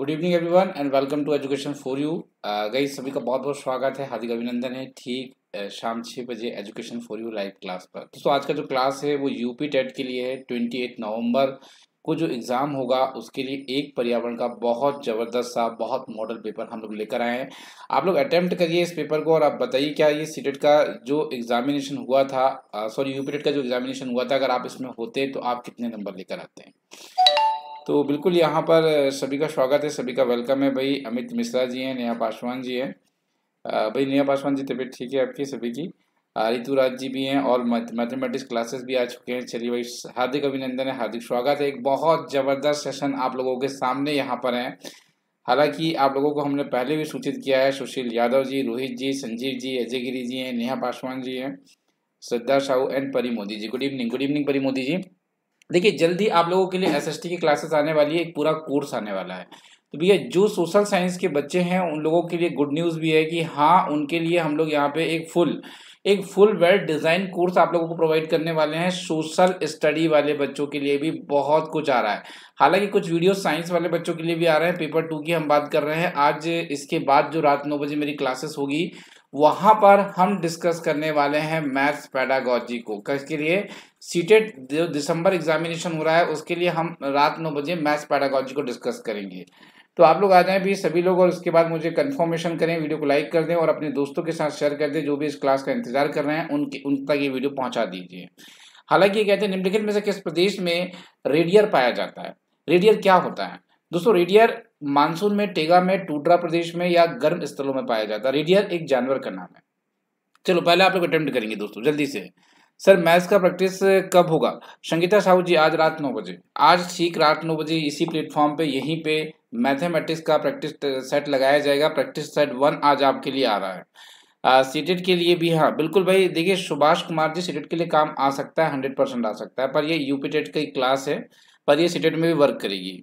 good evening everyone and welcome to education for you गई सभी का बहुत बहुत स्वागत है हार्दिक अभिनंदन है ठीक शाम छः बजे education for you live class पर दोस्तों आज का जो क्लास है वो यूपी टेट के लिए है ट्वेंटी एट नवम्बर को जो एग्ज़ाम होगा उसके लिए एक पर्यावरण का बहुत ज़बरदस्त सा बहुत मॉडल पेपर हम लोग लेकर आए हैं आप लोग अटैम्प्ट करिए इस पेपर को और आप बताइए क्या ये सीटेट का जो एग्ज़ामिनेशन हुआ था सॉरी यू टेट का जो एग्ज़ामिनेशन हुआ था अगर आप इसमें होते तो आप कितने नंबर लेकर आते हैं तो बिल्कुल यहाँ पर सभी का स्वागत है सभी का वेलकम है भाई अमित मिश्रा जी हैं नेहा पासवान जी हैं भाई नेहा पासवान जी तबीयत ठीक है आपकी सभी की रितु राज जी भी हैं और मैथमेटिक्स क्लासेस भी आ चुके हैं चलिए भाई हार्दिक अभिनंदन है हार्दिक स्वागत है एक बहुत ज़बरदस्त सेशन आप लोगों के सामने यहाँ पर है हालांकि आप लोगों को हमने पहले भी सूचित किया है सुशील यादव जी रोहित जी संजीव जी अजय गिरी जी हैं नेहा पासवान जी हैं श्रद्धा Sahu and Pari Modi ji good evening good evening Pari Modi जी देखिए जल्दी आप लोगों के लिए एस की क्लासेस आने वाली है एक पूरा कोर्स आने वाला है तो भैया जो सोशल साइंस के बच्चे हैं उन लोगों के लिए गुड न्यूज़ भी है कि हाँ उनके लिए हम लोग यहाँ पे एक फुल एक फुल वेल डिज़ाइन कोर्स आप लोगों को प्रोवाइड करने वाले हैं सोशल स्टडी वाले बच्चों के लिए भी बहुत कुछ आ रहा है हालांकि कुछ वीडियो साइंस वाले बच्चों के लिए भी आ रहे हैं पेपर टू की हम बात कर रहे हैं आज इसके बाद जो रात नौ बजे मेरी क्लासेस होगी वहां पर हम डिस्कस करने वाले हैं मैथ्स पैडागोजी को किसके लिए सीटेट जो दिसंबर एग्जामिनेशन हो रहा है उसके लिए हम रात नौ बजे मैथ्स पैडागोजी को डिस्कस करेंगे तो आप लोग आ जाएं भी सभी लोग और उसके बाद मुझे कंफर्मेशन करें वीडियो को लाइक कर दें और अपने दोस्तों के साथ शेयर कर दें जो भी इस क्लास का इंतजार कर रहे हैं उनके उन तक ये वीडियो पहुँचा दीजिए हालांकि ये कहते हैं निम्नलिखित में से किस प्रदेश में रेडियर पाया जाता है रेडियर क्या होता है दोस्तों रेडियर मानसून में टेगा में टूटरा प्रदेश में या गर्म स्थलों में पाया जाता है रेडियर एक जानवर का नाम है चलो पहले आप लोग अटेम्प्ट करेंगे दोस्तों जल्दी से सर मैथ्स का प्रैक्टिस कब होगा संगीता साहू जी आज रात नौ बजे आज ठीक रात नौ बजे इसी प्लेटफॉर्म पे यहीं पे मैथमेटिक्स का प्रैक्टिस सेट लगाया जाएगा प्रैक्टिस सेट वन आज आपके लिए आ रहा है सीटेट के लिए भी हाँ बिल्कुल भाई देखिए सुभाष कुमार जी सीटेट के लिए काम आ सकता है हंड्रेड परसेंट आ सकता है पर ये यूपी टेट का क्लास है पर ये सीटेट में भी वर्क करेगी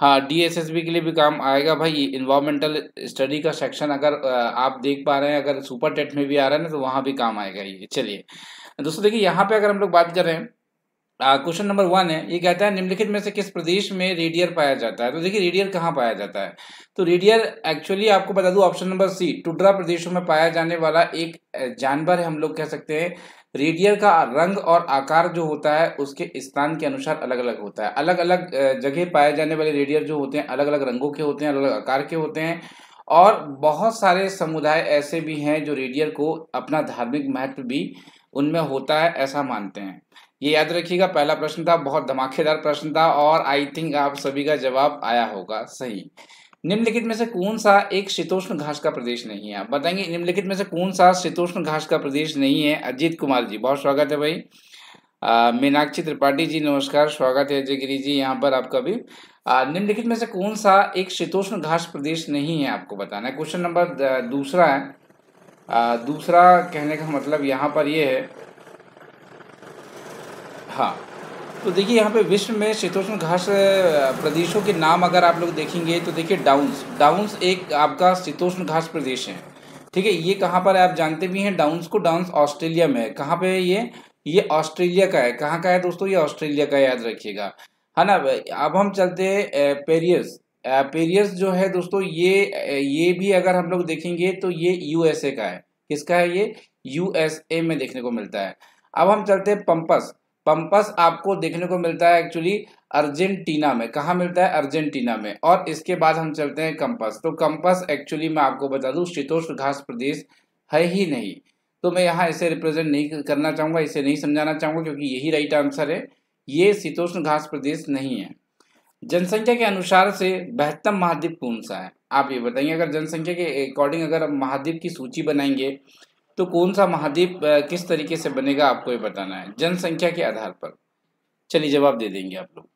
हाँ डीएसएसबी के लिए भी काम आएगा भाई इन्वायरमेंटल स्टडी का सेक्शन अगर आप देख पा रहे हैं अगर सुपर टेट में भी आ रहा है ना तो वहाँ भी काम आएगा ये चलिए दोस्तों देखिए यहाँ पे अगर हम लोग बात कर रहे हैं क्वेश्चन नंबर वन है ये कहता है निम्नलिखित में से किस प्रदेश में रेडियर पाया जाता है तो देखिए रेडियर कहाँ पाया जाता है तो रेडियर एक्चुअली आपको बता दूं ऑप्शन नंबर सी टुड्रा प्रदेशों में पाया जाने वाला एक जानवर है हम लोग कह सकते हैं रेडियर का रंग और आकार जो होता है उसके स्थान के अनुसार अलग अलग होता है अलग अलग जगह पाए जाने वाले रेडियर जो होते हैं अलग अलग रंगों के होते हैं अलग अलग आकार के होते हैं और बहुत सारे समुदाय ऐसे भी हैं जो रेडियर को अपना धार्मिक महत्व भी उनमें होता है ऐसा मानते हैं ये याद रखिएगा पहला प्रश्न था बहुत धमाकेदार प्रश्न था और आई थिंक आप सभी का जवाब आया होगा सही निम्नलिखित में से कौन सा एक शीतोष्ण घास का प्रदेश नहीं है आप बताएंगे निम्नलिखित में से कौन सा शीतोष्ण घास का प्रदेश नहीं है अजीत कुमार जी बहुत स्वागत है भाई मीनाक्षी त्रिपाठी जी नमस्कार स्वागत है अजयगिरी जी यहाँ पर आपका भी निम्नलिखित में से कौन सा एक शीतोष्ण घास प्रदेश नहीं है आपको बताना है क्वेश्चन नंबर दूसरा है आ, दूसरा कहने का मतलब यहाँ पर ये है हाँ तो देखिए यहाँ पे विश्व में शीतोष्ण घास प्रदेशों के नाम अगर आप लोग देखेंगे तो देखिए डाउन्स डाउन्स एक आपका शीतोष्ण घास प्रदेश है ठीक है ये कहाँ पर आप जानते भी हैं डाउन्स को डाउन्स ऑस्ट्रेलिया में है कहाँ पे ये ये ऑस्ट्रेलिया का है कहाँ का है दोस्तों ये ऑस्ट्रेलिया का याद रखिएगा है ना अब हम चलते हैं पेरियस पेरियस जो है दोस्तों ये ये भी अगर हम लोग देखेंगे तो ये यूएसए का है किसका है ये यूएसए में देखने को मिलता है अब हम चलते हैं पंपस पंपस आपको देखने को मिलता है एक्चुअली अर्जेंटीना में कहा मिलता है अर्जेंटीना में और इसके बाद हम चलते हैं कंपस तो कंपस एक्चुअली मैं आपको बता दूं शीतोष्ण घास प्रदेश है ही नहीं तो मैं यहाँ इसे रिप्रेजेंट नहीं करना चाहूँगा इसे नहीं समझाना चाहूंगा क्योंकि यही राइट आंसर है ये शीतोष्ण घास प्रदेश नहीं है जनसंख्या के अनुसार से बेहतर महाद्वीप कौन सा है आप ये बताइए अगर जनसंख्या के अकॉर्डिंग अगर महाद्वीप की सूची बनाएंगे तो कौन सा महाद्वीप किस तरीके से बनेगा आपको ये बताना है जनसंख्या के आधार पर चलिए जवाब दे देंगे आप लोग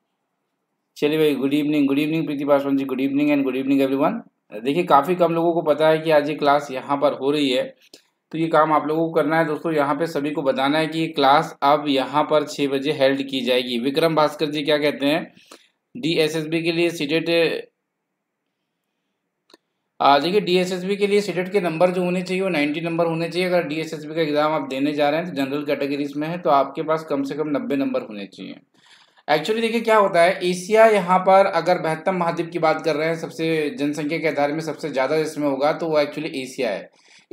चलिए भाई good evening good evening Preeti Paswan ji good evening and good evening everyone देखिए काफ़ी कम लोगों को पता है कि आज ये क्लास यहाँ पर हो रही है तो ये काम आप लोगों को करना है दोस्तों यहाँ पे सभी को बताना है कि ये क्लास अब यहाँ पर छः बजे हेल्ड की जाएगी विक्रम भास्कर जी क्या कहते हैं डी एस एस बी के लिए सीटेट देखिए डीएसएसबी के लिए सीटेट के नंबर जो होने चाहिए वो नाइन्टी नंबर होने चाहिए अगर डीएसएसबी का एग्ज़ाम आप देने जा रहे हैं तो जनरल कैटेगरीज में है तो आपके पास कम से कम नब्बे नंबर होने चाहिए एक्चुअली देखिए क्या होता है एशिया यहाँ पर अगर बहत्तम महाद्वीप की बात कर रहे हैं सबसे जनसंख्या के आधार में सबसे ज़्यादा जिसमें होगा तो वो एक्चुअली एशिया है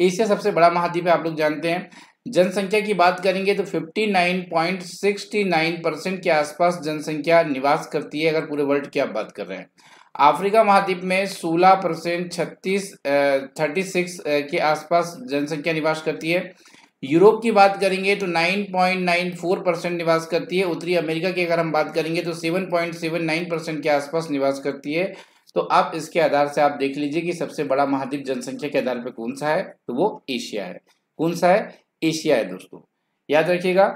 एशिया सबसे बड़ा महाद्वीप है आप लोग जानते हैं जनसंख्या की बात करेंगे तो 59.69 परसेंट के आसपास जनसंख्या निवास करती है अगर पूरे वर्ल्ड की आप बात कर रहे हैं अफ्रीका महाद्वीप में 16 परसेंट छत्तीस थर्टी सिक्स के आसपास जनसंख्या निवास करती है यूरोप की बात करेंगे तो 9.94 परसेंट निवास करती है उत्तरी अमेरिका की अगर हम बात करेंगे तो 7.79 परसेंट के आसपास निवास करती है तो आप इसके आधार से आप देख लीजिए कि सबसे बड़ा महाद्वीप जनसंख्या के आधार पर कौन सा है तो वो एशिया है कौन सा है एशिया है दोस्तों याद रखिएगा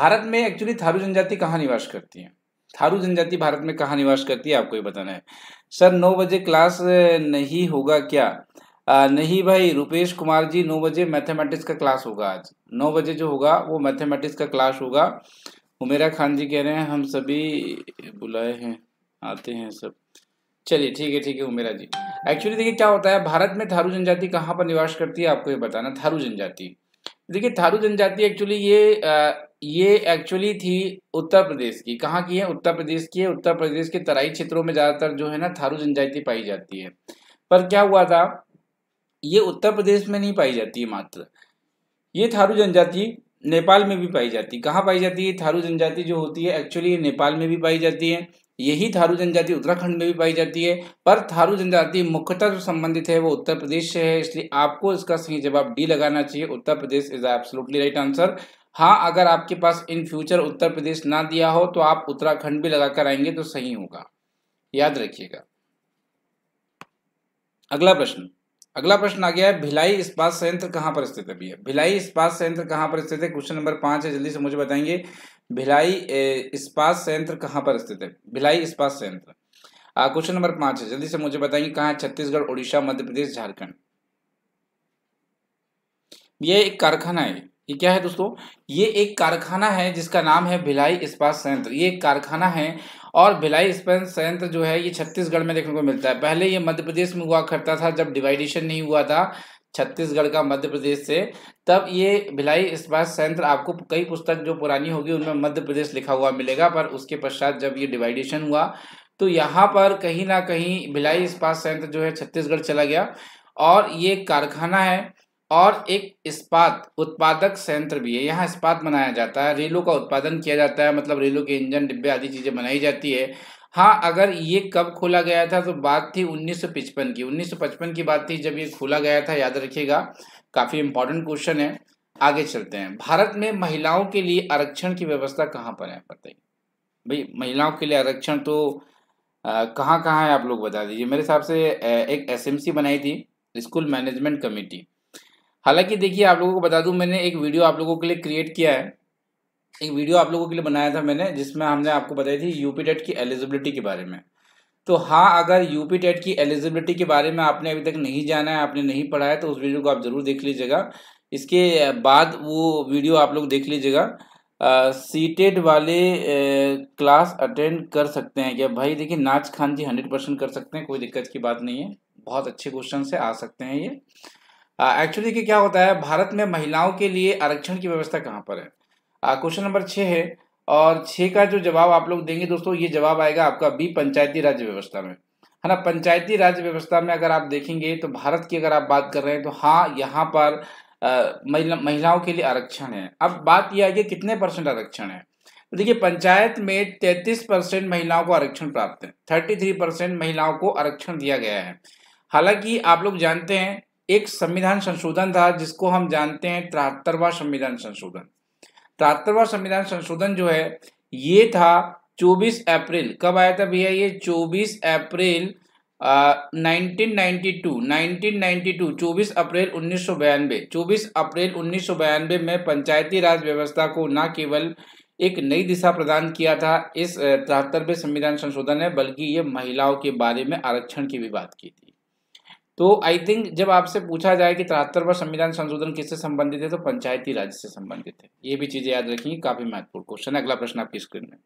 भारत में एक्चुअली थारू जनजाति कहाँ निवास करती है थारू जनजाति भारत में कहाँ निवास करती है आपको ये बताना है सर नौ बजे क्लास नहीं होगा क्या आ, नहीं भाई रुपेश कुमार जी नौ बजे मैथमेटिक्स का क्लास होगा आज नौ बजे जो होगा वो मैथमेटिक्स का क्लास होगा उमेरा खान जी कह रहे हैं हम सभी बुलाए हैं आते हैं सब चलिए ठीक है ठीक है उमेरा जी एक्चुअली देखिए क्या होता है भारत में थारू जनजाति कहाँ पर निवास करती है आपको ये बताना थारू जनजाति देखिए थारू जनजाति एक्चुअली ये ये एक्चुअली थी उत्तर प्रदेश की कहाँ की है उत्तर प्रदेश की है उत्तर प्रदेश के तराई क्षेत्रों में ज़्यादातर जो है ना थारू जनजाति पाई जाती है पर क्या हुआ था ये उत्तर प्रदेश में नहीं पाई जाती है मात्र ये थारू जनजाति नेपाल में भी पाई जाती कहाँ पाई जाती है थारू जनजाति जो होती है एक्चुअली नेपाल में भी पाई जाती है यही थारू जनजाति उत्तराखंड में भी पाई जाती है पर थारू जनजाति मुख्यतः जो संबंधित है वो उत्तर प्रदेश से है इसलिए आपको इसका सही जवाब डी लगाना चाहिए Uttar Pradesh is absolutely right answer हाँ अगर आपके पास इन फ्यूचर उत्तर प्रदेश ना दिया हो तो आप उत्तराखंड भी लगा कर आएंगे तो सही होगा याद रखिएगा अगला प्रश्न अगला प्रश्न आ गया है भिलाई इस्पात संयंत्र कहाँ पर स्थित है भैया भिलाई इस्पात संयंत्र कहाँ पर स्थित है क्वेश्चन नंबर पाँच है जल्दी से मुझे बताएंगे भिलाई इस्पात संयंत्र कहाँ पर स्थित है भिलाई इस्पात संयंत्र क्वेश्चन नंबर पाँच है जल्दी से मुझे बताएंगे कहाँ छत्तीसगढ़ उड़ीसा मध्य प्रदेश झारखंड ये एक कारखाना है ये क्या है दोस्तों ये एक कारखाना है जिसका नाम है भिलाई इस्पात संयंत्र ये एक कारखाना है और भिलाई इस्पात संयंत्र जो है ये छत्तीसगढ़ में देखने को मिलता है पहले ये मध्य प्रदेश में हुआ करता था जब डिवाइडेशन नहीं हुआ था छत्तीसगढ़ का मध्य प्रदेश से तब ये भिलाई इस्पात संयंत्र आपको कई पुस्तक जो पुरानी होगी उनमें मध्य प्रदेश लिखा हुआ मिलेगा पर उसके पश्चात जब ये डिवाइडेशन हुआ तो यहाँ पर कहीं ना कहीं भिलाई इस्पात संयंत्र जो है छत्तीसगढ़ चला गया और ये कारखाना है और एक इस्पात उत्पादक संयंत्र भी है यहाँ इस्पात बनाया जाता है रेलों का उत्पादन किया जाता है मतलब रेलों के इंजन डिब्बे आदि चीज़ें बनाई जाती है हाँ अगर ये कब खोला गया था तो बात थी 1955 की 1955 की बात थी जब ये खोला गया था याद रखिएगा काफ़ी इंपॉर्टेंट क्वेश्चन है आगे चलते हैं भारत में महिलाओं के लिए आरक्षण की व्यवस्था कहाँ पर है बताइए भाई महिलाओं के लिए आरक्षण तो कहाँ कहाँ है आप लोग बता दीजिए मेरे हिसाब से एक एस बनाई थी स्कूल मैनेजमेंट कमेटी हालांकि देखिए आप लोगों को बता दूं मैंने एक वीडियो आप लोगों के लिए क्रिएट किया है एक वीडियो आप लोगों के लिए बनाया था मैंने जिसमें हमने आपको बताई थी यूपी टेट की एलिजिबिलिटी के बारे में तो हाँ अगर यूपी टेट की एलिजिबिलिटी के बारे में आपने अभी तक नहीं जाना है आपने नहीं पढ़ा है तो उस वीडियो को आप ज़रूर देख लीजिएगा इसके बाद वो वीडियो आप लोग देख लीजिएगा सीटेड वाले क्लास अटेंड कर सकते हैं क्या भाई देखिए नाच खान जी हंड्रेड परसेंट कर सकते हैं कोई दिक्कत की बात नहीं है बहुत अच्छे क्वेश्चन से आ सकते हैं ये एक्चुअली कि क्या होता है भारत में महिलाओं के लिए आरक्षण की व्यवस्था कहाँ पर है क्वेश्चन नंबर छः है और छः का जो जवाब आप लोग देंगे दोस्तों ये जवाब आएगा आपका बी पंचायती राज्य व्यवस्था में है ना पंचायती राज्य व्यवस्था में अगर आप देखेंगे तो भारत की अगर आप बात कर रहे हैं तो हाँ यहाँ पर महिला महिलाओं के लिए आरक्षण है अब बात यह आई कि कितने परसेंट आरक्षण है तो देखिए पंचायत में 33 परसेंट महिलाओं को आरक्षण प्राप्त है 33 परसेंट महिलाओं को आरक्षण दिया गया है हालांकि आप लोग जानते हैं एक संविधान संशोधन था जिसको हम जानते हैं त्रहत्तरवा संविधान संशोधन त्रहत्तरवा संविधान संशोधन जो है ये था 24 अप्रैल कब आया था भैया ये 24 April nineteen 1992 two nineteen ninety two चौबीस अप्रैल उन्नीस सौ बयानवे चौबीस अप्रैल उन्नीस सौ बयानवे में पंचायती राज व्यवस्था को न केवल एक नई दिशा प्रदान किया था इस तिहत्तरवें संविधान संशोधन ने बल्कि ये महिलाओं के बारे में आरक्षण की भी बात की थी तो आई थिंक जब आपसे पूछा जाए कि तिहत्तरवा संविधान संशोधन किससे संबंधित है तो पंचायती राज से संबंधित है ये भी चीजें याद रखिए काफी महत्वपूर्ण क्वेश्चन है अगला प्रश्न आपकी स्क्रीन में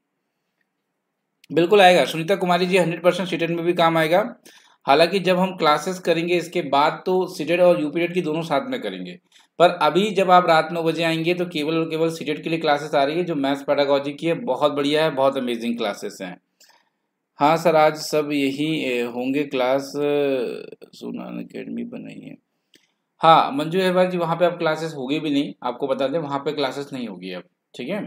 बिल्कुल आएगा Sunita Kumari ji hundred percent CTET में भी काम आएगा हालांकि जब हम क्लासेस करेंगे इसके बाद तो सीटेट और यूपीडेड की दोनों साथ में करेंगे पर अभी जब आप रात नौ बजे आएंगे तो केवल और केवल सीटेट के लिए क्लासेस आ रही है जो मैथ्स पैडागोजी की है बहुत बढ़िया है बहुत अमेजिंग क्लासेस हैं हाँ सर आज सब यही होंगे क्लास सुनान अकेडमी पर नहीं है हाँ मंजू अहबार जी वहाँ पे अब क्लासेस होगी भी नहीं आपको बता दें वहाँ पे क्लासेस नहीं होगी अब ठीक है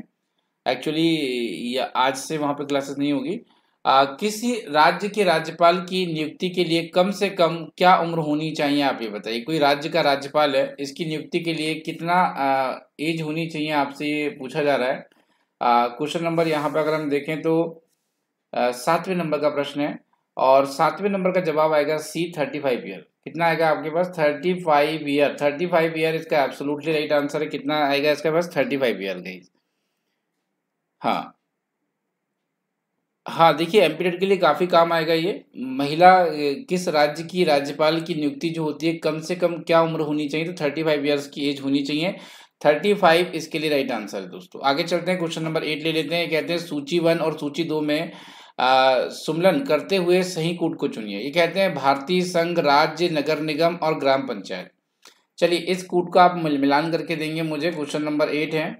एक्चुअली आज से वहाँ पे क्लासेस नहीं होगी किसी राज्य के राज्यपाल की नियुक्ति के लिए कम से कम क्या उम्र होनी चाहिए आप ये बताइए कोई राज्य का राज्यपाल है इसकी नियुक्ति के लिए कितना आ, एज होनी चाहिए आपसे ये पूछा जा रहा है क्वेश्चन नंबर यहाँ पर अगर हम देखें तो सातवें नंबर का प्रश्न है और सातवें नंबर का जवाब आएगा सी थर्टी फाइव ईयर कितना आएगा आपके पास thirty five year thirty five year इसका एब्सोल्युटली राइट आंसर है कितना आएगा इसके पास थर्टी फाइव ईयर गई हाँ हाँ देखिए एमपीटेड के लिए काफ़ी काम आएगा ये महिला किस राज्य की राज्यपाल की नियुक्ति जो होती है कम से कम क्या उम्र होनी चाहिए तो थर्टी फाइव ईयर्स की एज होनी चाहिए थर्टी फाइव इसके लिए राइट आंसर है दोस्तों आगे चलते हैं क्वेश्चन नंबर एट ले लेते हैं कहते हैं सूची वन और सूची दो में सुमलन करते हुए सही कूट को चुनिए ये कहते हैं भारतीय संघ राज्य नगर निगम और ग्राम पंचायत चलिए इस कूट को आप मिल मिलान करके देंगे मुझे क्वेश्चन नंबर एट है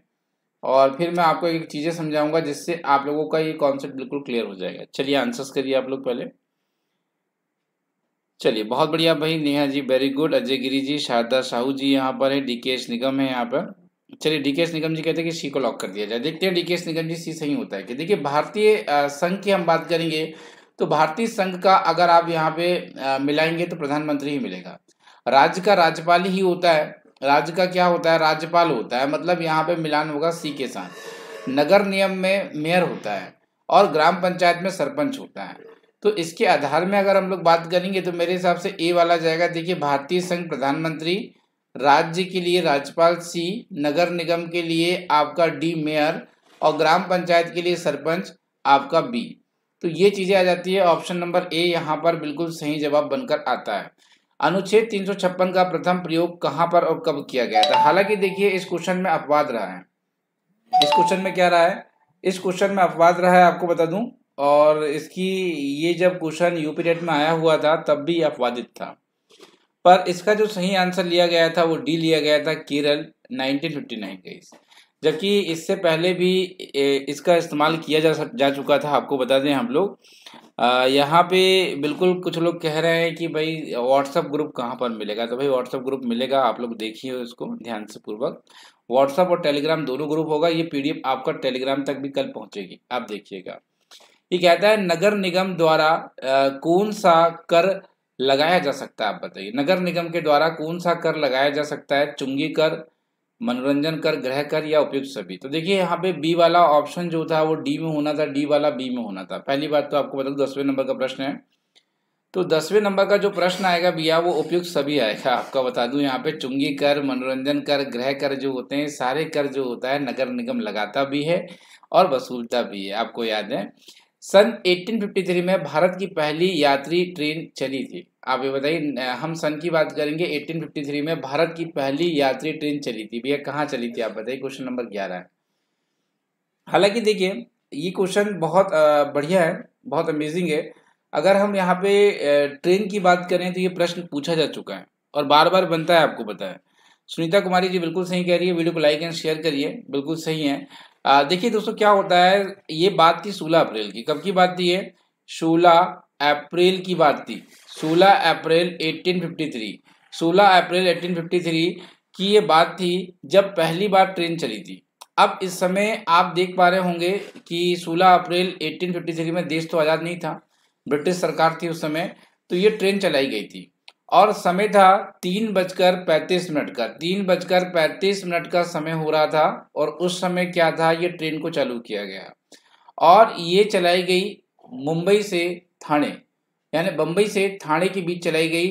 और फिर मैं आपको एक चीज़ें समझाऊंगा जिससे आप लोगों का ये कॉन्सेप्ट बिल्कुल क्लियर हो जाएगा चलिए आंसर्स करिए आप लोग पहले चलिए बहुत बढ़िया भाई नेहा जी वेरी गुड अजय गिरी जी शारदा साहू जी यहाँ पर है डी के एस निगम है यहाँ पर चलिए डीकेएस निगम जी कहते हैं कि सी को लॉक कर दिया जाए देखते हैं डीकेएस निगम जी सी सही होता है कि देखिए भारतीय संघ की हम बात करेंगे तो भारतीय संघ का अगर आप यहाँ पे मिलाएंगे तो प्रधानमंत्री ही मिलेगा राज्य का राज्यपाल ही होता है राज्य का क्या होता है राज्यपाल होता है मतलब यहाँ पे मिलान होगा सी के साथ नगर नियम में मेयर होता है और ग्राम पंचायत में सरपंच होता है तो इसके आधार में अगर हम लोग बात करेंगे तो मेरे हिसाब से ए वाला जाएगा देखिए भारतीय संघ प्रधानमंत्री राज्य के लिए राज्यपाल सी नगर निगम के लिए आपका डी मेयर और ग्राम पंचायत के लिए सरपंच आपका बी तो ये चीज़ें आ जाती है ऑप्शन नंबर ए यहाँ पर बिल्कुल सही जवाब बनकर आता है अनुच्छेद छप्पन का प्रथम प्रयोग कहाँ पर और कब किया गया था हालांकि देखिए इस क्वेश्चन में अपवाद रहा है इस क्वेश्चन में क्या रहा है इस क्वेश्चन में अपवाद रहा है आपको बता दूं और इसकी ये जब क्वेश्चन यूपी टेट में आया हुआ था तब भी अपवादित था पर इसका जो सही आंसर लिया गया था वो डी लिया गया था केरल 1959 गाइस जबकि इससे पहले भी इसका इस्तेमाल किया जा सक जा चुका था आपको बता दें हम लोग यहाँ पे बिल्कुल कुछ लोग कह रहे हैं कि भाई व्हाट्सअप ग्रुप कहाँ पर मिलेगा तो भाई व्हाट्सअप ग्रुप मिलेगा आप लोग देखिए उसको ध्यान से पूर्वक व्हाट्सअप और टेलीग्राम दोनों ग्रुप होगा ये पीडीएफ आपका टेलीग्राम तक भी कल पहुँचेगी आप देखिएगा ये कहता है नगर निगम द्वारा कौन सा कर लगाया जा सकता है आप बताइए नगर निगम के द्वारा कौन सा कर लगाया जा सकता है चुंगी कर मनोरंजन कर ग्रह कर या उपयुक्त सभी तो देखिए यहाँ पे बी वाला ऑप्शन जो था वो डी में होना था डी वाला बी में होना था पहली बात तो आपको बता दसवें नंबर का प्रश्न है तो दसवें नंबर का जो प्रश्न आएगा भैया वो उपयुक्त सभी आएगा आपका बता दूं यहाँ पे चुंगी कर मनोरंजन कर ग्रह कर जो होते हैं सारे कर जो होता है नगर निगम लगाता भी है और वसूलता भी है आपको याद है सन 1853 में भारत की पहली यात्री ट्रेन चली थी आप ये बताइए हम सन की बात करेंगे 1853 में भारत की पहली यात्री ट्रेन चली थी भैया कहाँ चली थी आप बताइए क्वेश्चन नंबर ग्यारह हालांकि देखिए ये क्वेश्चन बहुत बढ़िया है बहुत अमेजिंग है अगर हम यहाँ पे ट्रेन की बात करें तो ये प्रश्न पूछा जा चुका है और बार बार बनता है आपको पता है सुनीता कुमारी जी बिल्कुल सही कह रही है वीडियो को लाइक एंड शेयर करिए बिल्कुल सही है देखिए दोस्तों क्या होता है ये बात थी सोलह अप्रैल की कब की बात थी ये सोलह अप्रैल की बात थी सोलह अप्रैल 1853 सोलह अप्रैल 1853 की ये बात थी जब पहली बार ट्रेन चली थी अब इस समय आप देख पा रहे होंगे कि 16 अप्रैल 1853 में देश तो आज़ाद नहीं था ब्रिटिश सरकार थी उस समय तो ये ट्रेन चलाई गई थी और समय था तीन बजकर पैंतीस मिनट का तीन बजकर पैंतीस मिनट का समय हो रहा था और उस समय क्या था ये ट्रेन को चालू किया गया और ये चलाई गई मुंबई से थाने यानी बम्बई से थाने के बीच चलाई गई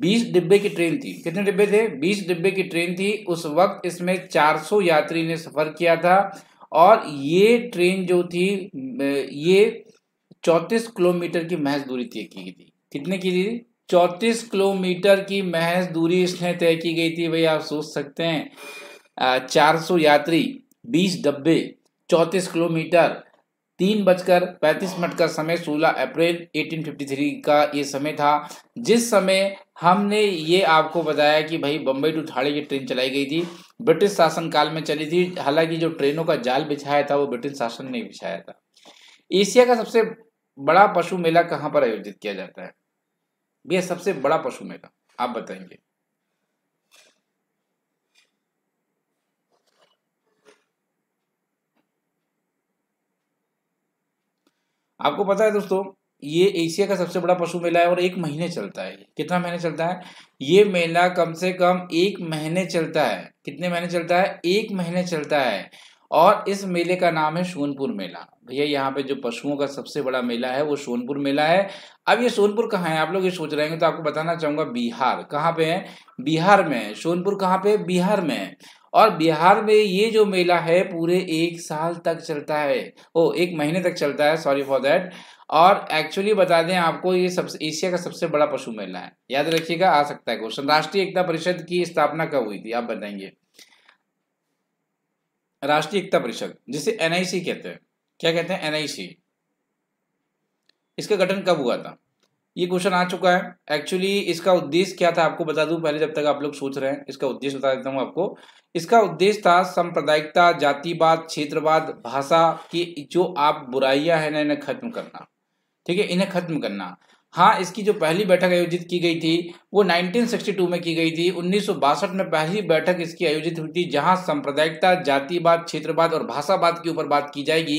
बीस डिब्बे की ट्रेन थी कितने डिब्बे थे बीस डिब्बे की ट्रेन थी उस वक्त इसमें चार सौ यात्री ने सफ़र किया था और ये ट्रेन जो थी ये चौंतीस किलोमीटर की महज दूरी तय की थी कितने की थी चौंतीस किलोमीटर की महज दूरी इसने तय की गई थी भाई आप सोच सकते हैं चार सौ यात्री बीस डब्बे चौंतीस किलोमीटर तीन बजकर पैंतीस मिनट का समय सोलह अप्रैल एटीन फिफ्टी थ्री का ये समय था जिस समय हमने ये आपको बताया कि भाई बम्बई टू ठाणे की ट्रेन चलाई गई थी ब्रिटिश शासन काल में चली थी हालांकि जो ट्रेनों का जाल बिछाया था वो ब्रिटिश शासन ने बिछाया था एशिया का सबसे बड़ा पशु मेला कहाँ पर आयोजित किया जाता है भैया सबसे बड़ा पशु मेला आप बताएंगे आपको पता है दोस्तों ये एशिया का सबसे बड़ा पशु मेला है और एक महीने चलता है कितना महीने चलता है ये मेला कम से कम एक महीने चलता है कितने महीने चलता है एक महीने चलता है और इस मेले का नाम है सोनपुर मेला भैया यहाँ पे जो पशुओं का सबसे बड़ा मेला है वो सोनपुर मेला है अब ये सोनपुर कहाँ है आप लोग ये सोच रहे हैं तो आपको बताना चाहूंगा बिहार कहाँ पे है बिहार में सोनपुर कहाँ पे बिहार में है और बिहार में ये जो मेला है पूरे एक साल तक चलता है ओ एक महीने तक चलता है सॉरी फॉर दैट और एक्चुअली बता दें आपको ये सबसे एशिया का सबसे बड़ा पशु मेला है याद रखिएगा आ सकता है क्वेश्चन राष्ट्रीय एकता परिषद की स्थापना कब हुई थी आप बताएंगे राष्ट्रीय एकता परिषद जिसे एनआईसी कहते हैं क्या कहते हैं एनआईसी इसका गठन कब हुआ था ये क्वेश्चन आ चुका है एक्चुअली इसका उद्देश्य क्या था आपको बता दूं पहले जब तक आप लोग सोच रहे हैं इसका उद्देश्य बता देता हूं आपको इसका उद्देश्य था सांप्रदायिकता जातिवाद क्षेत्रवाद भाषा की जो आप बुराइयां हैं ना इन्हें खत्म करना ठीक है इन्हें खत्म करना हाँ इसकी जो पहली बैठक आयोजित की गई थी वो 1962 में की गई थी उन्नीस में पहली बैठक इसकी आयोजित हुई थी जहां सांप्रदायिकता जातिवाद क्षेत्रवाद और भाषावाद के ऊपर बात की जाएगी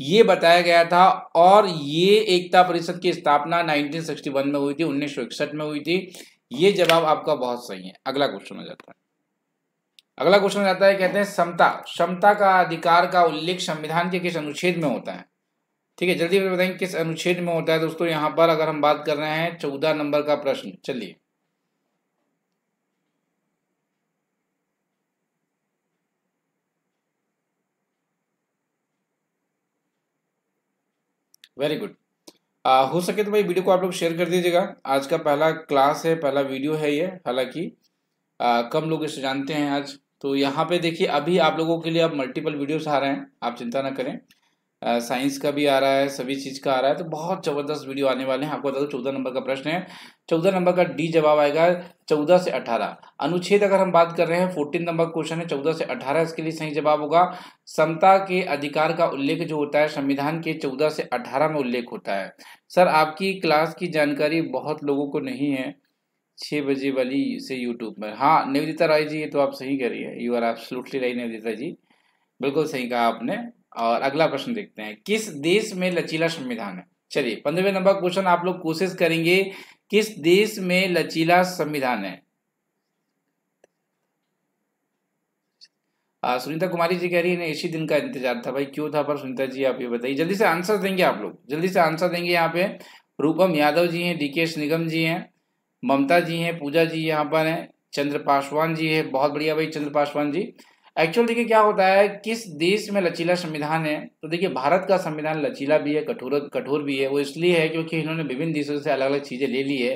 ये बताया गया था और ये एकता परिषद की स्थापना 1961 में हुई थी उन्नीस में हुई थी ये जवाब आपका बहुत सही है अगला क्वेश्चन आ जाता है अगला क्वेश्चन जाता है कहते हैं समता क्षमता का अधिकार का उल्लेख संविधान के किस अनुच्छेद में होता है ठीक है जल्दी बताएंगे किस अनुच्छेद में होता है दोस्तों यहां पर अगर हम बात कर रहे हैं चौदह नंबर का प्रश्न चलिए वेरी गुड हो सके तो भाई वीडियो को आप लोग शेयर कर दीजिएगा आज का पहला क्लास है पहला वीडियो है ये हालांकि कम लोग इसे जानते हैं आज तो यहाँ पे देखिए अभी आप लोगों के लिए अब मल्टीपल वीडियोस आ रहे हैं आप चिंता ना करें साइंस का भी आ रहा है सभी चीज़ का आ रहा है तो बहुत ज़बरदस्त वीडियो आने वाले हैं आपको बता दो चौदह नंबर का प्रश्न है चौदह नंबर का डी जवाब आएगा चौदह से अठारह अनुच्छेद अगर हम बात कर रहे हैं फोर्टीन नंबर क्वेश्चन है चौदह से अठारह इसके लिए सही जवाब होगा समता के अधिकार का उल्लेख जो होता है संविधान के चौदह से अठारह में उल्लेख होता है सर आपकी क्लास की जानकारी बहुत लोगों को नहीं है छः बजे वाली से यूट्यूब पर हाँ निवेदिता राय जी ये तो आप सही करिए you are absolutely right Nivedita ji बिल्कुल सही कहा आपने और अगला प्रश्न देखते हैं किस देश में लचीला संविधान है चलिए पंद्रह नंबर क्वेश्चन आप लोग कोशिश करेंगे किस देश में लचीला संविधान है सुनीता कुमारी जी कह रही है ना इसी दिन का इंतजार था भाई क्यों था पर सुनीता जी आप ये बताइए जल्दी से आंसर देंगे आप लोग जल्दी से आंसर देंगे यहाँ पे रूपम यादव जी हैं डीकेश निगम जी हैं ममता जी हैं पूजा जी यहाँ पर हैं चंद्र पासवान जी है बहुत बढ़िया भाई चंद्र पासवान जी एक्चुअल देखिए क्या होता है किस देश में लचीला संविधान है तो देखिए भारत का संविधान लचीला भी है कठोर कठोर भी है वो इसलिए है क्योंकि इन्होंने विभिन्न देशों से अलग अलग चीज़ें ले ली है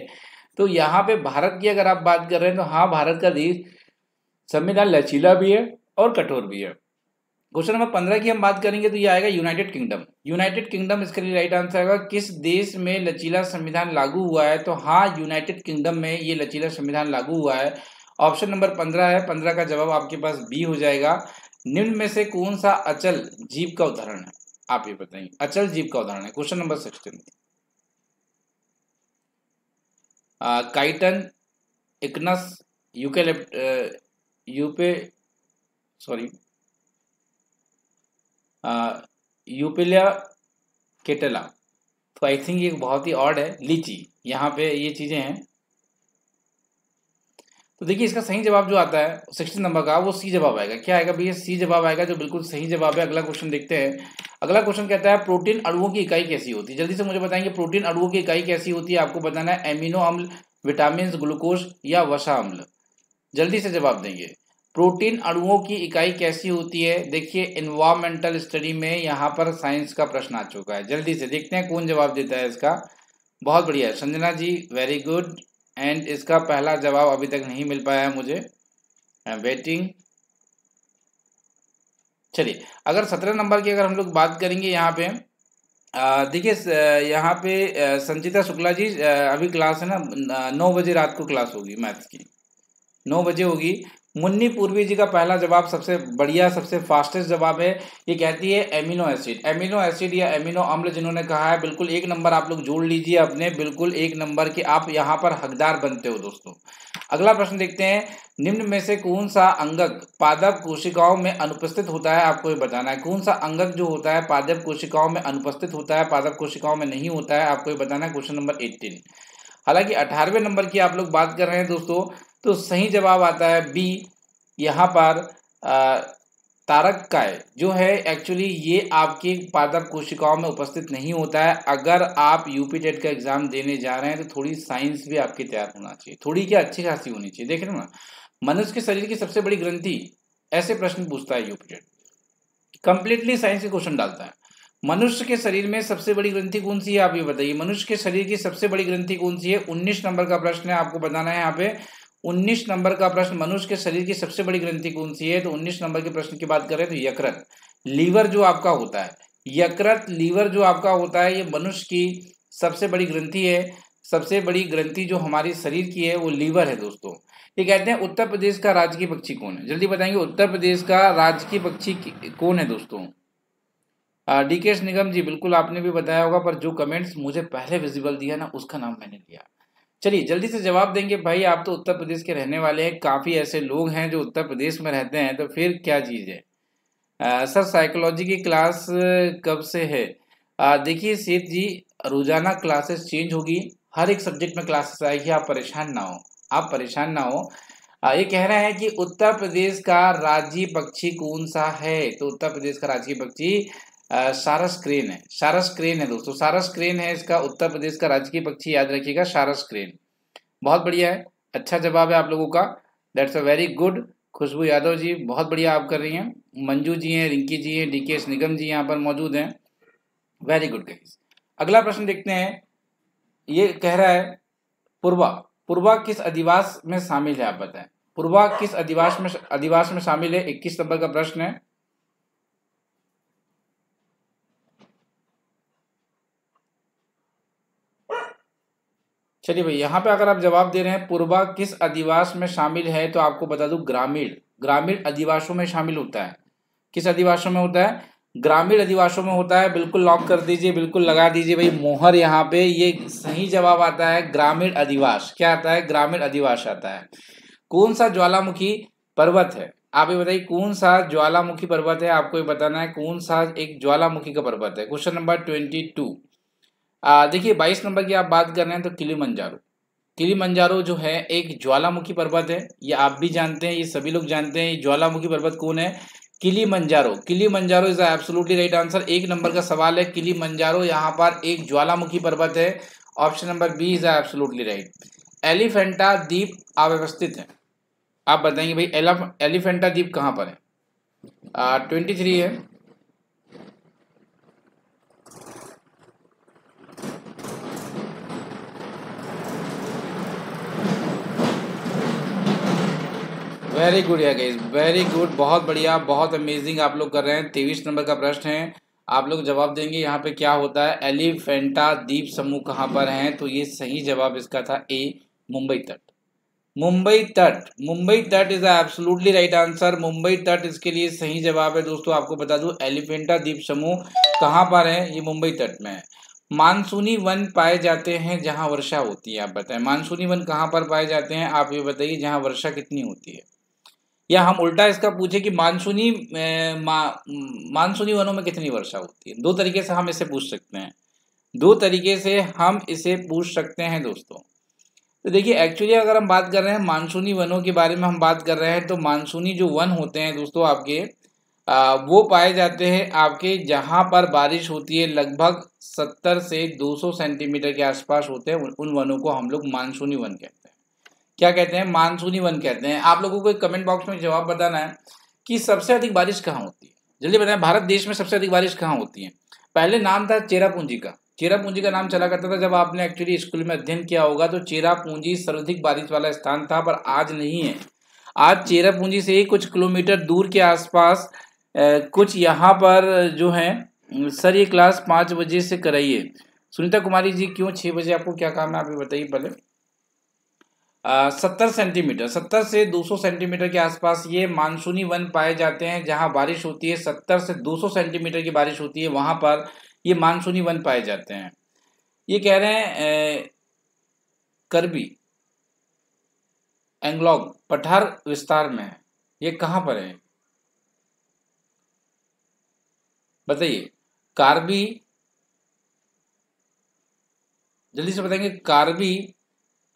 तो यहाँ पे भारत की अगर आप बात कर रहे हैं तो हाँ भारत का देश संविधान लचीला भी है और कठोर भी है क्वेश्चन नंबर पंद्रह की हम बात करेंगे तो ये आएगा यूनाइटेड किंगडम यूनाइटेड किंगडम इसके लिए राइट आंसर आएगा किस देश में लचीला संविधान लागू हुआ है तो हाँ यूनाइटेड किंगडम में ये लचीला संविधान लागू हुआ है ऑप्शन नंबर पंद्रह है पंद्रह का जवाब आपके पास बी हो जाएगा निम्न में से कौन सा अचल जीव का उदाहरण है आप ये बताइए अचल जीव का उदाहरण है क्वेश्चन नंबर सिक्सटीन काइटन इकनस यूकेलेप्ट यूपे सॉरी यूपिलिया केटेला तो आई थिंक ये बहुत ही ऑड है लीची यहाँ पे ये चीज़ें हैं तो देखिए इसका सही जवाब जो आता है सिक्सटी नंबर का वो सी जवाब आएगा क्या आएगा भैया सी जवाब आएगा जो बिल्कुल सही जवाब है अगला क्वेश्चन देखते हैं अगला क्वेश्चन कहता है प्रोटीन अड़ुओं की इकाई कैसी होती है जल्दी से मुझे बताएंगे प्रोटीन अड़ुओं की इकाई कैसी होती है आपको बताना है एमिनो अम्ल विटामिन ग्लूकोज या वसा अम्ल जल्दी से जवाब देंगे प्रोटीन अणुओं की इकाई कैसी होती है देखिए इन्वायरमेंटल स्टडी में यहाँ पर साइंस का प्रश्न आ चुका है जल्दी से देखते हैं कौन जवाब देता है इसका बहुत बढ़िया Sanjana ji very good and इसका पहला जवाब अभी तक नहीं मिल पाया है मुझे आई एम वेटिंग चलिए अगर सत्रह नंबर की अगर हम लोग बात करेंगे यहाँ पे देखिए यहाँ पे संचिता शुक्ला जी अभी क्लास है ना नौ बजे रात को क्लास होगी मैथ्स की नौ बजे होगी मुन्नी पूर्वी जी का पहला जवाब सबसे बढ़िया सबसे फास्टेस्ट जवाब है ये कहती है एमिनो एसिड एमिनो एसिड या एमिनो अम्ल जिन्होंने कहा है बिल्कुल एक नंबर आप लोग जोड़ लीजिए अपने बिल्कुल एक नंबर के आप यहाँ पर हकदार बनते हो दोस्तों अगला प्रश्न देखते हैं निम्न में से कौन सा अंगक पादप कोशिकाओं में अनुपस्थित होता है आपको ये बताना है कौन सा अंगक जो होता है पादप कोशिकाओं में अनुपस्थित होता है पादप कोशिकाओं में नहीं होता है आपको ये बताना है क्वेश्चन नंबर एट्टीन हालांकि अठारहवें नंबर की आप लोग बात कर रहे हैं दोस्तों तो सही जवाब आता है बी यहाँ पर तारक काय जो है एक्चुअली ये आपके पादप कोशिकाओं में उपस्थित नहीं होता है अगर आप यूपी टेट का एग्जाम देने जा रहे हैं तो थोड़ी साइंस भी आपके तैयार होना चाहिए थोड़ी क्या अच्छी खासी होनी चाहिए देख रहे हो ना मनुष्य के शरीर की सबसे बड़ी ग्रंथि ऐसे प्रश्न पूछता है यूपी टेट कंप्लीटली साइंस के क्वेश्चन डालता है मनुष्य के शरीर में सबसे बड़ी ग्रंथि कौन सी है आप ये बताइए मनुष्य के शरीर की सबसे बड़ी ग्रंथि कौन सी है उन्नीस नंबर का प्रश्न है आपको बताना है यहाँ पे उन्नीस नंबर का प्रश्न मनुष्य के शरीर की सबसे बड़ी ग्रंथि कौन सी है तो उन्नीस नंबर के प्रश्न की बात करें तो यकृत लीवर जो आपका होता है यकृत लीवर जो आपका होता है ये मनुष्य की सबसे बड़ी ग्रंथि है सबसे बड़ी ग्रंथि जो हमारे शरीर की है वो लीवर है दोस्तों ये कहते हैं उत्तर प्रदेश का राजकीय पक्षी कौन है जल्दी बताएंगे उत्तर प्रदेश का राजकीय पक्षी कौन है दोस्तों डी निगम जी बिल्कुल आपने भी बताया होगा पर जो कमेंट्स मुझे पहले विजिबल दिया ना उसका नाम मैंने लिया चलिए जल्दी से जवाब देंगे भाई आप तो उत्तर प्रदेश के रहने वाले हैं काफ़ी ऐसे लोग हैं जो उत्तर प्रदेश में रहते हैं तो फिर क्या चीज़ है आ, सर साइकोलॉजी की क्लास कब से है देखिए सेठ जी रोज़ाना क्लासेस चेंज होगी हर एक सब्जेक्ट में क्लासेस आएगी आप परेशान ना हो आप परेशान ना हो आ, ये कह रहे हैं कि उत्तर प्रदेश का राज्य पक्षी कौन सा है तो उत्तर प्रदेश का राज्य पक्षी सारस क्रेन है सारस क्रेन है दोस्तों सारस क्रेन है इसका उत्तर प्रदेश का राजकीय पक्षी याद रखिएगा सारस क्रेन बहुत बढ़िया है अच्छा जवाब है आप लोगों का that's a very good Khushbu Yadav ji बहुत बढ़िया आप कर रही हैं मंजू जी हैं रिंकी जी हैं डी के एस निगम जी यहाँ पर मौजूद हैं वेरी गुड गाइज अगला प्रश्न देखते हैं ये कह रहा है पूर्वा पूर्वा किस अधिवास में शामिल है आप बताएं पूर्वा किस अधिवास में अधिवास में शामिल है इक्कीस नंबर का प्रश्न है चलिए भाई यहाँ पे अगर आप जवाब दे रहे हैं पूर्वा किस अधिवास में शामिल है तो आपको बता दू ग्रामीण ग्रामीण अधिवासों में शामिल होता है किस अधिवासों में होता है ग्रामीण अधिवासों में होता है बिल्कुल लॉक कर दीजिए बिल्कुल लगा दीजिए भाई मोहर यहाँ पे ये सही जवाब आता है ग्रामीण अधिवास क्या आता है ग्रामीण अधिवास आता है कौन सा ज्वालामुखी पर्वत है आप ये बताइए कौन सा ज्वालामुखी पर्वत है आपको ये बताना है कौन सा एक ज्वालामुखी का पर्वत है क्वेश्चन नंबर ट्वेंटी टू देखिए बाईस नंबर की आप बात कर रहे हैं तो किली मंजारो किली मंजारो जो है एक ज्वालामुखी पर्वत है ये आप भी जानते हैं ये सभी लोग जानते हैं ज्वालामुखी पर्वत कौन है Kilimanjaro Kilimanjaro is absolutely right answer एक नंबर का सवाल है किली मंजारो यहाँ पर एक ज्वालामुखी पर्वत है option number B is absolutely right Elephanta द्वीप अव्यवस्थित है आप बताएंगे भाई एलिफेंटा द्वीप कहाँ पर है ट्वेंटी थ्री है वेरी गुड या गईज वेरी गुड बहुत बढ़िया बहुत अमेजिंग आप लोग कर रहे हैं तेईस नंबर का प्रश्न है आप लोग जवाब देंगे यहाँ पे क्या होता है एलिफेंटा द्वीप समूह कहाँ पर हैं तो ये सही जवाब इसका था ए मुंबई तट मुंबई तट मुंबई तट is absolutely right answer Mumbai तट इसके लिए सही जवाब है दोस्तों आपको बता दूं एलिफेंटा द्वीप समूह कहाँ पर है ये मुंबई तट में है मानसूनी वन पाए जाते हैं जहाँ वर्षा होती है आप बताएं मानसूनी वन कहाँ पर पाए जाते हैं आप ये बताइए जहाँ वर्षा कितनी होती है या हम उल्टा इसका पूछे कि मानसूनी मा, मानसूनी वनों में कितनी वर्षा होती है दो तरीके से हम इसे पूछ सकते हैं दो तरीके से हम इसे पूछ सकते हैं दोस्तों तो देखिए एक्चुअली अगर हम बात कर रहे हैं मानसूनी वनों के बारे में हम बात कर रहे हैं तो मानसूनी जो वन होते हैं दोस्तों आपके आ, वो पाए जाते हैं आपके जहाँ पर बारिश होती है लगभग सत्तर से दो सौ सेंटीमीटर के आसपास होते हैं उन वनों को हम लोग मानसूनी वन कहते हैं क्या कहते हैं मानसूनी वन कहते हैं आप लोगों को एक कमेंट बॉक्स में जवाब बताना है कि सबसे अधिक बारिश कहाँ होती है जल्दी बताएं भारत देश में सबसे अधिक बारिश कहाँ होती है पहले नाम था चेरापूंजी का चेरापूंजी का नाम चला करता था जब आपने एक्चुअली स्कूल में अध्ययन किया होगा तो चेरापूंजी सर्वाधिक बारिश वाला स्थान था पर आज नहीं है आज चेरापूंजी से कुछ किलोमीटर दूर के आसपास कुछ यहाँ पर जो है सर ये क्लास पाँच बजे से कराइए सुनीता कुमारी जी क्यों छः बजे आपको क्या काम है आप बताइए पहले सत्तर सेंटीमीटर सत्तर से दो सौ सेंटीमीटर के आसपास ये मानसूनी वन पाए जाते हैं जहाँ बारिश होती है सत्तर से दो सौ सेंटीमीटर की बारिश होती है वहाँ पर ये मानसूनी वन पाए जाते हैं ये कह रहे हैं करबी एंग्लॉग पठार विस्तार में ये कहाँ पर है बताइए कार्बी जल्दी से बताएंगे कार्बी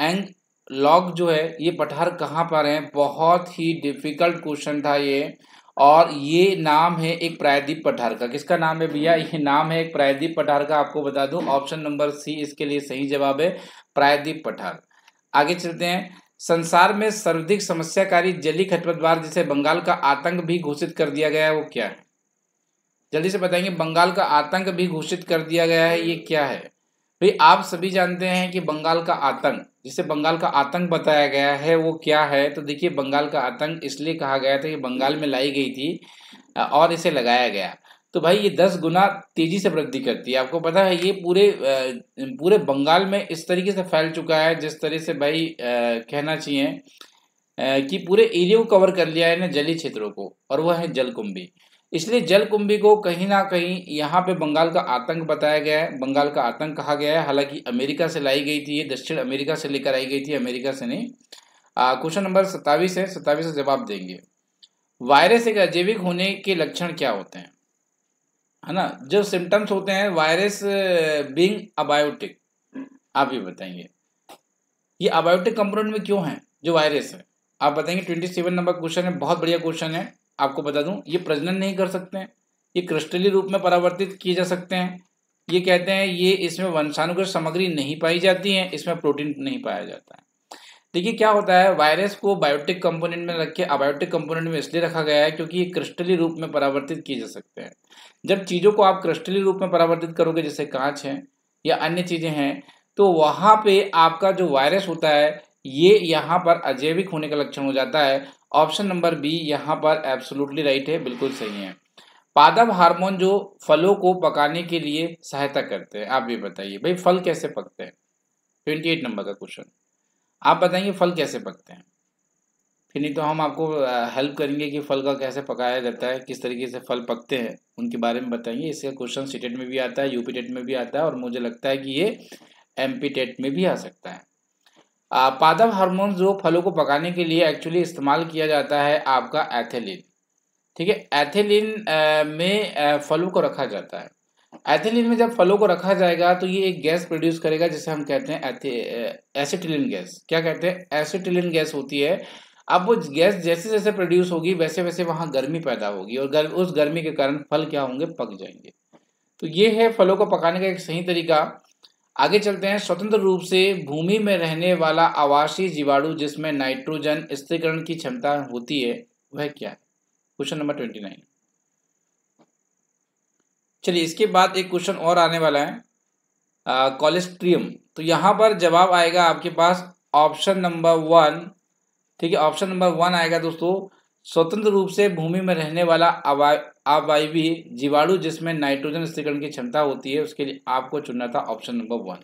एंग लॉग जो है ये पठार कहाँ पर हैं बहुत ही डिफ़िकल्ट क्वेश्चन था ये और ये नाम है एक प्रायदीप पठार का किसका नाम है भैया ये नाम है एक प्रायदीप पठार का आपको बता दूं ऑप्शन नंबर सी इसके लिए सही जवाब है प्रायदीप पठार आगे चलते हैं संसार में सर्वाधिक समस्याकारी जली खटपतवार जिसे बंगाल का आतंक भी घोषित कर दिया गया है वो क्या है जल्दी से बताएंगे बंगाल का आतंक भी घोषित कर दिया गया है ये क्या है भाई आप सभी जानते हैं कि बंगाल का आतंक जिसे बंगाल का आतंक बताया गया है वो क्या है तो देखिए बंगाल का आतंक इसलिए कहा गया था कि बंगाल में लाई गई थी और इसे लगाया गया तो भाई ये दस गुना तेजी से वृद्धि करती है आपको पता है ये पूरे पूरे बंगाल में इस तरीके से फैल चुका है जिस तरह से भाई कहना चाहिए कि पूरे एरिया को कवर कर लिया है ना जली क्षेत्रों को और वह है जलकुंभी इसलिए जल कुंभी को कहीं ना कहीं यहाँ पे बंगाल का आतंक बताया गया है बंगाल का आतंक कहा गया है हालांकि अमेरिका से लाई गई थी ये दक्षिण अमेरिका से लेकर आई गई थी अमेरिका से नहीं क्वेश्चन नंबर सत्ताईस है सत्ताईस से जवाब देंगे वायरस एक अजैविक होने के लक्षण क्या होते हैं है ना जो सिम्टम्स होते हैं वायरस बींग अबायोटिक आप ये बताएंगे ये अबायोटिक कंपोनेंट में क्यों है जो वायरस है आप बताएंगे ट्वेंटी सेवन नंबर क्वेश्चन है बहुत बढ़िया क्वेश्चन है आपको बता दूं ये प्रजनन नहीं कर सकते हैं ये क्रिस्टली रूप में परावर्तित किए जा सकते हैं ये कहते हैं ये इसमें वंशानुग्रह सामग्री नहीं पाई जाती है इसमें प्रोटीन नहीं पाया जाता है देखिए क्या होता है वायरस को बायोटिक कंपोनेंट में रख के अबायोटिक कंपोनेंट में इसलिए रखा गया है क्योंकि ये क्रिस्टली रूप में परावर्तित किए जा सकते हैं जब चीज़ों को आप क्रिस्टली रूप में परावर्तित करोगे जैसे कांच है या अन्य चीज़ें हैं तो वहाँ पे आपका जो वायरस होता है ये यहाँ पर अजैविक होने का लक्षण हो जाता है ऑप्शन नंबर बी यहाँ पर एब्सोलूटली राइट है बिल्कुल सही है पादप हार्मोन जो फलों को पकाने के लिए सहायता करते हैं आप भी बताइए भाई फल कैसे पकते हैं ट्वेंटी एट नंबर का क्वेश्चन आप बताइए फल कैसे पकते हैं फिर नहीं तो हम आपको हेल्प करेंगे कि फल का कैसे पकाया जाता है किस तरीके से फल पकते हैं उनके बारे में बताएंगे इसका क्वेश्चन सी में भी आता है यूपी टेट में भी आता है और मुझे लगता है कि ये एम टेट में भी आ सकता है पादप हार्मोन जो फलों को पकाने के लिए एक्चुअली इस्तेमाल किया जाता है आपका एथेलिन ठीक है एथेलिन में फलों को रखा जाता है एथिलीन में जब फलों को रखा जाएगा तो ये एक गैस प्रोड्यूस करेगा जिसे हम कहते हैं एसिटिलिन गैस क्या कहते हैं एसिटिलिन गैस होती है अब वो गैस जैसे जैसे प्रोड्यूस होगी वैसे वैसे वहाँ गर्मी पैदा होगी और गर, उस गर्मी के कारण फल क्या होंगे पक जाएंगे तो ये है फलों को पकाने का एक सही तरीका आगे चलते हैं स्वतंत्र रूप से भूमि में रहने वाला आवासीय जीवाणु जिसमें नाइट्रोजन स्थिरकरण की क्षमता होती है वह क्या है क्वेश्चन नंबर ट्वेंटी नाइन चलिए इसके बाद एक क्वेश्चन और आने वाला है कोलेस्ट्रियम तो यहाँ पर जवाब आएगा आपके पास ऑप्शन नंबर वन ठीक है ऑप्शन नंबर वन आएगा दोस्तों स्वतंत्र रूप से भूमि में रहने वाला अवायवी जीवाणु जिसमें नाइट्रोजन स्थिरीकरण की क्षमता होती है उसके लिए आपको चुनना था ऑप्शन नंबर वन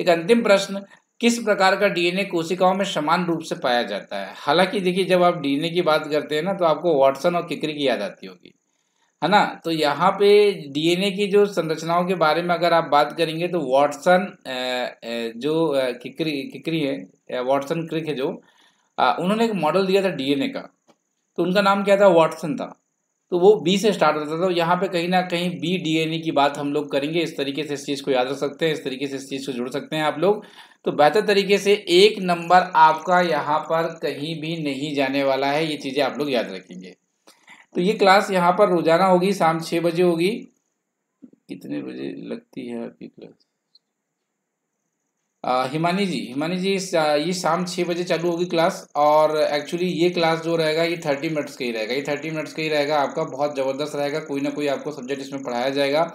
एक अंतिम प्रश्न किस प्रकार का डीएनए कोशिकाओं में समान रूप से पाया जाता है हालांकि देखिए जब आप डीएनए की बात करते हैं ना तो आपको वाटसन और किकरी की याद आती होगी है ना तो यहाँ पे डीएनए की जो संरचनाओं के बारे में अगर आप बात करेंगे तो वाटसन जो किकरी किकरी है वाटसन क्रिक है जो उन्होंने एक मॉडल दिया था डीएनए का तो उनका नाम क्या था वाटसन था तो वो बी से स्टार्ट होता था तो यहाँ पे कहीं ना कहीं बी डीएनए की बात हम लोग करेंगे इस तरीके से इस चीज़ को याद रख सकते हैं इस तरीके से इस चीज़ को जुड़ सकते हैं आप लोग तो बेहतर तरीके से एक नंबर आपका यहाँ पर कहीं भी नहीं जाने वाला है ये चीज़ें आप लोग याद रखेंगे तो ये क्लास यहाँ पर रोजाना होगी शाम छः बजे होगी कितने बजे लगती है आपकी क्लास हिमानी जी हिमानी जी ये शाम छः बजे चालू होगी क्लास और एक्चुअली ये क्लास जो रहेगा ये थर्टी मिनट्स का ही रहेगा ये थर्टी मिनट्स का ही रहेगा आपका बहुत ज़बरदस्त रहेगा कोई ना कोई आपको सब्जेक्ट इसमें पढ़ाया जाएगा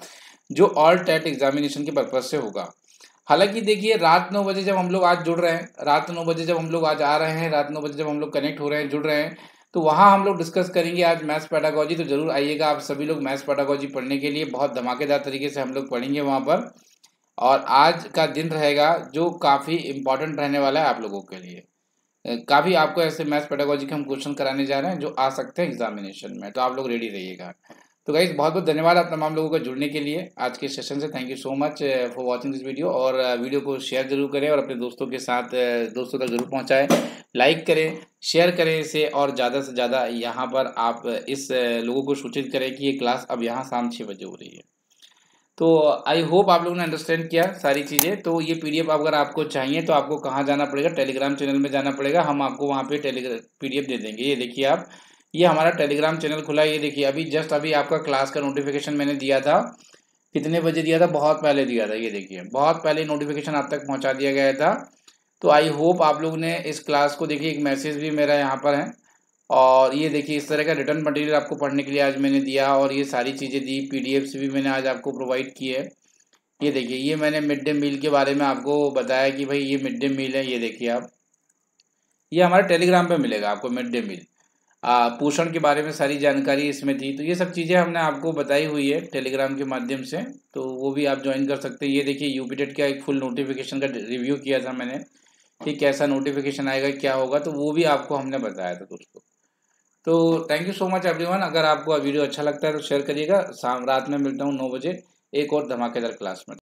जो ऑल टेट एग्जामिनेशन के पर्पज से होगा हालांकि देखिए रात नौ बजे जब हम लोग आज जुड़ रहे हैं रात नौ बजे जब हम लोग आज आ रहे हैं रात नौ बजे जब हम लोग कनेक्ट हो रहे हैं जुड़ रहे हैं तो वहाँ हम लोग डिस्कस करेंगे आज मैथ्स पैडागोजी तो जरूर आइएगा आप सभी लोग मैथ्स पैडागोजी पढ़ने के लिए बहुत धमाकेदार तरीके से हम लोग पढ़ेंगे वहाँ पर और आज का दिन रहेगा जो काफ़ी इम्पॉर्टेंट रहने वाला है आप लोगों के लिए काफ़ी आपको ऐसे मैथ्स पेडागोजी के हम क्वेश्चन कराने जा रहे हैं जो आ सकते हैं एग्जामिनेशन में तो आप लोग रेडी रहिएगा तो गाइज बहुत बहुत धन्यवाद आप तमाम लोगों को जुड़ने के लिए आज के सेशन से thank you so much for watching this video और वीडियो को शेयर जरूर करें और अपने दोस्तों के साथ दोस्तों तक जरूर पहुंचाएं लाइक करें शेयर करें इसे और ज़्यादा से ज़्यादा यहाँ पर आप इस लोगों को सूचित करें कि ये क्लास अब यहाँ शाम छः बजे हो रही है तो आई होप आप लोगों ने अंडरस्टैंड किया सारी चीज़ें तो ये पीडीएफ अगर आपको चाहिए तो आपको कहाँ जाना पड़ेगा टेलीग्राम चैनल में जाना पड़ेगा हम आपको वहाँ पे टेलीग्राम पीडीएफ दे देंगे ये देखिए आप ये हमारा टेलीग्राम चैनल खुला है ये देखिए अभी जस्ट अभी आपका क्लास का नोटिफिकेशन मैंने दिया था कितने बजे दिया था बहुत पहले दिया था ये देखिए बहुत पहले नोटिफिकेशन आप तक पहुँचा दिया गया था तो आई होप आप लोग ने इस क्लास को देखिए एक मैसेज भी मेरा यहाँ पर है और ये देखिए इस तरह का रिटर्न मटेरियल आपको पढ़ने के लिए आज मैंने दिया और ये सारी चीज़ें दी पीडीएफ्स भी मैंने आज आपको प्रोवाइड की है ये देखिए ये मैंने मिड डे मील के बारे में आपको बताया कि भाई ये मिड डे मील है ये देखिए आप ये हमारे टेलीग्राम पे मिलेगा आपको मिड डे मील पोषण के बारे में सारी जानकारी इसमें थी तो ये सब चीज़ें हमने आपको बताई हुई है टेलीग्राम के माध्यम से तो वो भी आप ज्वाइन कर सकते हैं ये देखिए यूपीटेट का एक फुल नोटिफिकेशन का रिव्यू किया था मैंने कि कैसा नोटिफिकेशन आएगा क्या होगा तो वो भी आपको हमने बताया था दोस्तों तो thank you so much everyone अगर आपको वीडियो अच्छा लगता है तो शेयर करिएगा शाम रात में मिलता हूँ नौ बजे एक और धमाकेदार क्लास में